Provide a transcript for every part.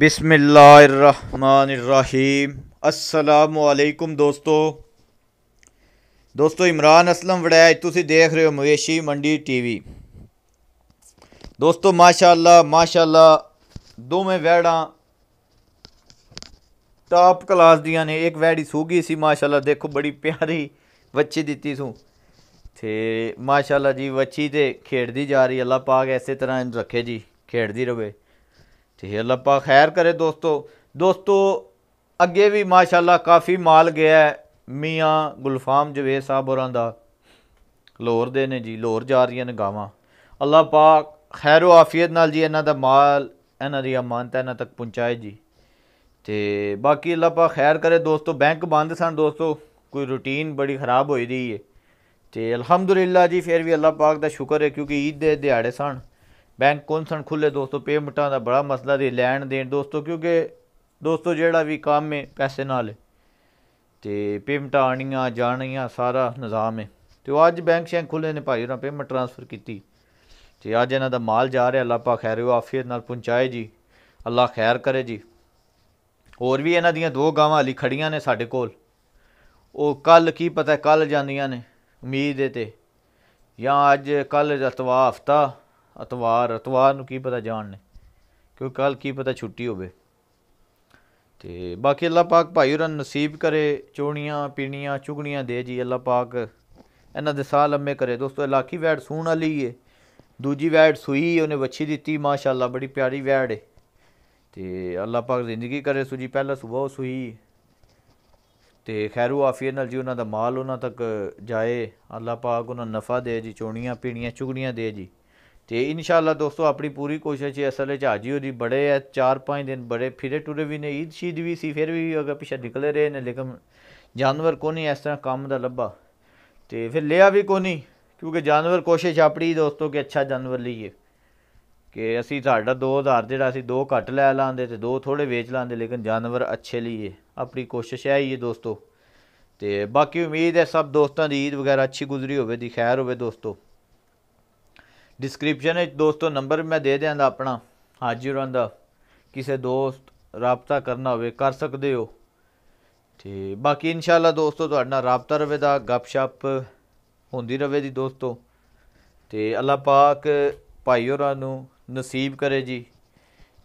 بسم اللہ الرحمن الرحیم السلام علیکم دوستو دوستو عمران اسلم وڈی تھی دیکھ رہے ہو مویشی منڈی ٹی وی دوستو ماشاءاللہ ماشاءاللہ دو میں ویڑاں ٹاپ کلاس دیا نے ایک ویڑی سوگی سی ماشاءاللہ دیکھو بڑی پیاری وچی دیتی سوں ماشاء ماشاءاللہ جی وچی کھیڑ دی جا رہی اللہ پاک ایسے طرح رکھے جی کھیڑ دی روے ਤੇ ਹੇ ਅੱਲਾਹ ਖੈਰ ਕਰੇ ਦੋਸਤੋ ਦੋਸਤੋ ਅੱਗੇ ਵੀ ਮਾਸ਼ਾਅੱਲਾ ਕਾਫੀ ਮਾਲ ਗਿਆ ਮੀਆਂ ਗੁਲਫਾਮ ਜਵੇਦ ਸਾਹਿਬ ਹੋਰਾਂ ਦਾ ਲਾਹੌਰ ਦੇ ਨੇ ਜੀ ਲਾਹੌਰ ਜਾ ਰਹੀਆਂ ਨੇ ਗਾਵਾਂ ਅੱਲਾਹ ਪਾਕ ਖੈਰੋ ਆਫੀਅਤ ਨਾਲ ਜੀ ਇਹਨਾਂ ਦਾ ਮਾਲ ਇਹਨਾਂ ਦੀ ਅਮਾਨਤ ਇਹਨਾਂ ਤੱਕ ਪਹੁੰਚਾਏ ਜੀ ਤੇ ਬਾਕੀ ਅੱਲਾਹ ਪਾਕ ਖੈਰ ਕਰੇ ਦੋਸਤੋ ਬੈਂਕ ਬੰਦ ਸਨ ਦੋਸਤੋ ਕੋਈ ਰੁਟੀਨ ਬੜੀ ਖਰਾਬ ਹੋਈ ਦੀ ਹੈ ਤੇ ਅਲਹਮਦੁਲਿਲਾ ਜੀ ਫਿਰ ਵੀ ਅੱਲਾਹ ਪਾਕ ਦਾ ਸ਼ੁਕਰ ਹੈ ਕਿਉਂਕਿ ਈਦ ਦੇ ਦਿਹਾੜੇ ਸਨ ਬੈਂਕ ਕੌਣ ਸਣ ਖੁੱਲੇ ਦੋਸਤੋ ਪੇਮੈਂਟਾਂ ਦਾ ਬੜਾ ਮਸਲਾ ਦੀ ਲੈਣ ਦੇਣ ਦੋਸਤੋ ਕਿਉਂਕਿ ਦੋਸਤੋ ਜਿਹੜਾ ਵੀ ਕੰਮ ਹੈ ਪੈਸੇ ਨਾਲ ਤੇ ਪੇਮੈਂਟਾਂ ਆਣੀਆਂ ਜਾਣੀਆਂ ਸਾਰਾ ਨਿਜ਼ਾਮ ਹੈ ਤੇ ਉਹ ਅੱਜ ਬੈਂਕ ਸ਼ੈਂਕ ਖੁੱਲੇ ਨੇ ਭਾਈ ਉਹਨਾਂ ਪੇਮੈਂਟ ਟ੍ਰਾਂਸਫਰ ਕੀਤੀ ਤੇ ਅੱਜ ਇਹਨਾਂ ਦਾ ਮਾਲ ਜਾ ਰਿਹਾ ਅੱਲਾਹ ਪਾਕ ਖੈਰ ਹੋ ਆਫੀਅਤ ਨਾਲ ਪਹੁੰਚਾਏ ਜੀ ਅੱਲਾਹ ਖੈਰ ਕਰੇ ਜੀ ਹੋਰ ਵੀ ਇਹਨਾਂ ਦੀਆਂ ਦੋ ਗਾਵਾਂ ਹਲੀ ਖੜੀਆਂ ਨੇ ਸਾਡੇ ਕੋਲ ਉਹ ਕੱਲ ਕੀ ਪਤਾ ਕੱਲ ਜਾਂਦੀਆਂ ਨੇ ਉਮੀਦ ਹੈ ਤੇ ਜਾਂ ਅੱਜ ਕੱਲ ਜਤਵਾ ਹਫਤਾ ਅਤਵਾਰ ਅਤਵਾਰ ਨੂੰ ਕੀ ਪਤਾ ਜਾਣ ਨੇ ਕਿਉਂ ਕੱਲ ਕੀ ਪਤਾ ਛੁੱਟੀ ਹੋਵੇ ਤੇ ਬਾਕੀ ਅੱਲਾ ਪਾਕ ਭਾਈ ਹੋਰਾਂ ਨੂੰ ਨਸੀਬ ਕਰੇ ਚੋਣੀਆਂ ਪੀਣੀਆਂ ਚੁਗਣੀਆਂ ਦੇ ਜੀ ਅੱਲਾ ਪਾਕ ਇਹਨਾਂ ਦੇ ਸਾਲ ਅੰਮੇ ਕਰੇ ਦੋਸਤੋ ਇਲਾਕੀ ਵੈੜ ਸੂਣ ਵਾਲੀ ਏ ਦੂਜੀ ਵੈੜ ਸੂਈ ਉਹਨੇ ਵੱਛੀ ਦਿੱਤੀ ਮਾਸ਼ਾਅੱਲਾ ਬੜੀ ਪਿਆਰੀ ਵੈੜ ਏ ਤੇ ਅੱਲਾ ਪਾਕ ਜ਼ਿੰਦਗੀ ਕਰੇ ਸੁਜੀ ਪਹਿਲਾ ਸੁਬਾਹ ਉਹ ਸੂਈ ਤੇ ਖੈਰੂ ਆਫੀਅਤ ਨਾਲ ਜੀ ਉਹਨਾਂ ਦਾ ਮਾਲ ਉਹਨਾਂ ਤੱਕ ਜਾਏ ਅੱਲਾ ਪਾਕ ਉਹਨਾਂ ਨਫਾ ਦੇ ਜੀ ਚੋਣੀਆਂ ਪੀਣੀਆਂ ਚੁਗਣੀਆਂ ਦੇ ਜੀ ਤੇ ਇਨਸ਼ਾਅੱਲਾ ਦੋਸਤੋ ਆਪਣੀ ਪੂਰੀ ਕੋਸ਼ਿਸ਼ ਹੈ ਅਸਲ ਵਿੱਚ ਹਾਜੀ ਦੀ ਬੜੇ ਐ 4-5 ਦਿਨ ਬੜੇ ਫਿਰੇ ਟੁਰੇ ਵੀ ਨੇ ਈਦ ਸ਼ੀਦ ਵੀ ਸੀ ਫਿਰ ਵੀ ਅਗਰ ਪਿਛੇ ਨਿਕਲੇ ਰਹੇ ਨੇ ਲੇਕਿਨ ਜਾਨਵਰ ਕੋ ਨਹੀਂ ਇਸ ਤਰ੍ਹਾਂ ਕੰਮ ਦਾ ਲੱਭਾ ਤੇ ਫਿਰ ਲਿਆ ਵੀ ਕੋ ਨਹੀਂ ਕਿਉਂਕਿ ਜਾਨਵਰ ਕੋਸ਼ਿਸ਼ ਆਪਣੀ ਦੋਸਤੋ ਕਿ ਅੱਛਾ ਜਾਨਵਰ ਲਈਏ ਕਿ ਅਸੀਂ ਸਾਡਾ 2000 ਜਿਹੜਾ ਅਸੀਂ ਦੋ ਘੱਟ ਲੈ ਲਾਂਦੇ ਤੇ ਦੋ ਥੋੜੇ ਵੇਚ ਲਾਂਦੇ ਲੇਕਿਨ ਜਾਨਵਰ ਅੱਛੇ ਲਈਏ ਆਪਣੀ ਕੋਸ਼ਿਸ਼ ਹੈ ਇਹ ਦੋਸਤੋ ਤੇ ਬਾਕੀ ਉਮੀਦ ਹੈ ਸਭ ਦੋਸਤਾਂ ਦੀ ਈਦ ਵਗੈਰਾ ਅੱਛੀ ਗੁਜ਼ਰੀ ਹੋਵੇ ਦੀ ਖੈਰ ਹੋਵੇ ਦੋਸਤੋ ਡਿਸਕ੍ਰਿਪਸ਼ਨ ਵਿੱਚ ਦੋਸਤੋ ਨੰਬਰ ਮੈਂ ਦੇ ਦਿਆਂਦਾ ਆਪਣਾ ਹਾਜ਼ਰ ਦਾ ਕਿਸੇ ਦੋਸਤ ਰਾਬਤਾ ਕਰਨਾ ਹੋਵੇ ਕਰ ਸਕਦੇ ਹੋ ਤੇ ਬਾਕੀ ਇਨਸ਼ਾਅੱਲਾ ਦੋਸਤੋ ਤੁਹਾਡਾ ਨਾਲ ਰਾਬਤਾ ਰਵੇਦਾ ਗੱਪਸ਼ਪ ਹੁੰਦੀ ਦੀ ਦੋਸਤੋ ਤੇ ਅੱਲਾ ਪਾਕ ਭਾਈ ਹੋਰਾਂ ਨੂੰ ਨਸੀਬ ਕਰੇ ਜੀ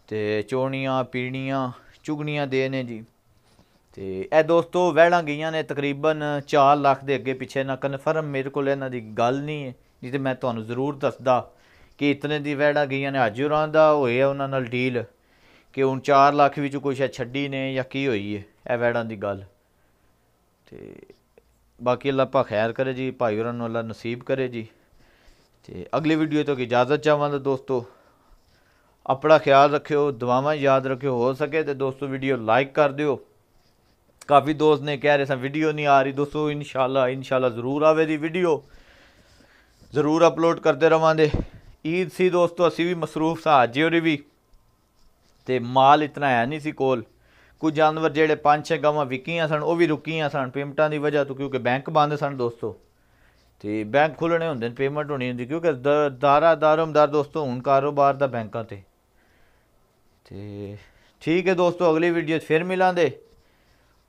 ਤੇ ਚੋਣੀਆਂ ਪੀਣੀਆਂ ਚੁਗਣੀਆਂ ਦੇ ਨੇ ਜੀ ਤੇ ਇਹ ਦੋਸਤੋ ਵਹਿਲਾਂ ਗਈਆਂ ਨੇ ਤਕਰੀਬਨ 4 ਲੱਖ ਦੇ ਅੱਗੇ ਪਿੱਛੇ ਨਾ ਕਨਫਰਮ ਮੇਰੇ ਕੋਲ ਇਹਨਾਂ ਦੀ ਗੱਲ ਨਹੀਂ ਹੈ ਨਹੀਂ ਤੇ ਮੈਂ ਤੁਹਾਨੂੰ ਜ਼ਰੂਰ ਦੱਸਦਾ ਕਿ ਇਤਨੇ ਦੀ ਵੈੜਾ ਗਈਆਂ ਨੇ ਰਾਂਦਾ ਦਾ ਆ ਉਹਨਾਂ ਨਾਲ ਡੀਲ ਕਿ ਹੁਣ 4 ਲੱਖ ਵਿੱਚੋਂ ਕੁਝ ਛੱਡੀ ਨੇ ਜਾਂ ਕੀ ਹੋਈ ਹੈ ਇਹ ਵੈੜਾਂ ਦੀ ਗੱਲ ਤੇ ਬਾਕੀ ਅੱਲਾ ਪਾ ਖੈਰ ਕਰੇ ਜੀ ਭਾਈ ਹੋਰਾਂ ਨੂੰ ਅੱਲਾ ਨਸੀਬ ਕਰੇ ਜੀ ਤੇ ਅਗਲੀ ਵੀਡੀਓ ਤੋਂ ਕੀ ਇਜਾਜ਼ਤ ਚਾਹਾਂਗਾ ਦੋਸਤੋ ਆਪਣਾ ਖਿਆਲ ਰੱਖਿਓ ਦੁਆਵਾਂ ਯਾਦ ਰੱਖਿਓ ਹੋ ਸਕੇ ਤੇ ਦੋਸਤੋ ਵੀਡੀਓ ਲਾਈਕ ਕਰ ਦਿਓ ਕਾਫੀ ਦੋਸਤ ਨੇ ਕਹਿ ਰਹੇ ਸਨ ਵੀਡੀਓ ਨਹੀਂ ਆ ਰਹੀ ਦੋਸਤੋ ਇਨਸ਼ਾਅੱਲਾ ਇਨਸ਼ਾਅੱਲਾ ਜ਼ਰੂਰ ਆਵੇਗੀ ਵੀਡੀਓ ਜ਼ਰੂਰ ਅਪਲੋਡ ਕਰਦੇ ਰਵਾਂਗੇ ਈਦ ਸੀ ਦੋਸਤੋ ਅਸੀਂ ਵੀ ਮਸਰੂਫ ਸਾਂ ਜੀ ਉਹਦੇ ਵੀ ਤੇ ਮਾਲ ਇਤਨਾ ਹੈ ਨਹੀਂ ਸੀ ਕੋਲ ਕੁਝ ਜਾਨਵਰ ਜਿਹੜੇ ਪੰਜ ਛੇ ਗਾਵਾਂ ਵਿਕੀਆਂ ਸਨ ਉਹ ਵੀ ਰੁਕੀਆਂ ਸਨ ਪੇਮੈਂਟਾਂ ਦੀ ਵਜ੍ਹਾ ਤੋਂ ਕਿਉਂਕਿ ਬੈਂਕ ਬੰਦ ਸਨ ਦੋਸਤੋ ਤੇ ਬੈਂਕ ਖੁੱਲਣੇ ਹੁੰਦੇ ਨੇ ਪੇਮੈਂਟ ਹੋਣੀ ਹੁੰਦੀ ਕਿਉਂਕਿ ਦਾਰਾ ਦਾਰਮਦਾਰ ਦੋਸਤੋ ਹੁਣ ਕਾਰੋਬਾਰ ਦਾ ਬੈਂਕਾਂ ਤੇ ਤੇ ਠੀਕ ਹੈ ਦੋਸਤੋ ਅਗਲੀ ਵੀਡੀਓ 'ਚ ਫਿਰ ਮਿਲਾਂਗੇ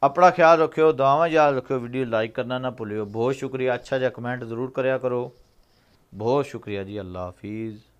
ਆਪਣਾ ਖਿਆਲ ਰੱਖਿਓ ਦੁਆਵਾਂ ਯਾਦ ਰੱਖਿਓ ਵੀਡੀਓ ਲਾਈਕ ਕਰਨਾ ਨਾ ਭੁੱਲਿਓ ਬਹੁਤ ਸ਼ੁਕਰੀਆ ਅੱਛਾ ਜਿਹਾ ਕਮੈਂਟ ਜ਼ਰੂਰ ਕਰਿਆ ਕਰੋ ਬਹੁਤ ਸ਼ੁਕਰੀਆ ਜੀ ਅੱਲਾ ਹਾਫਿਜ਼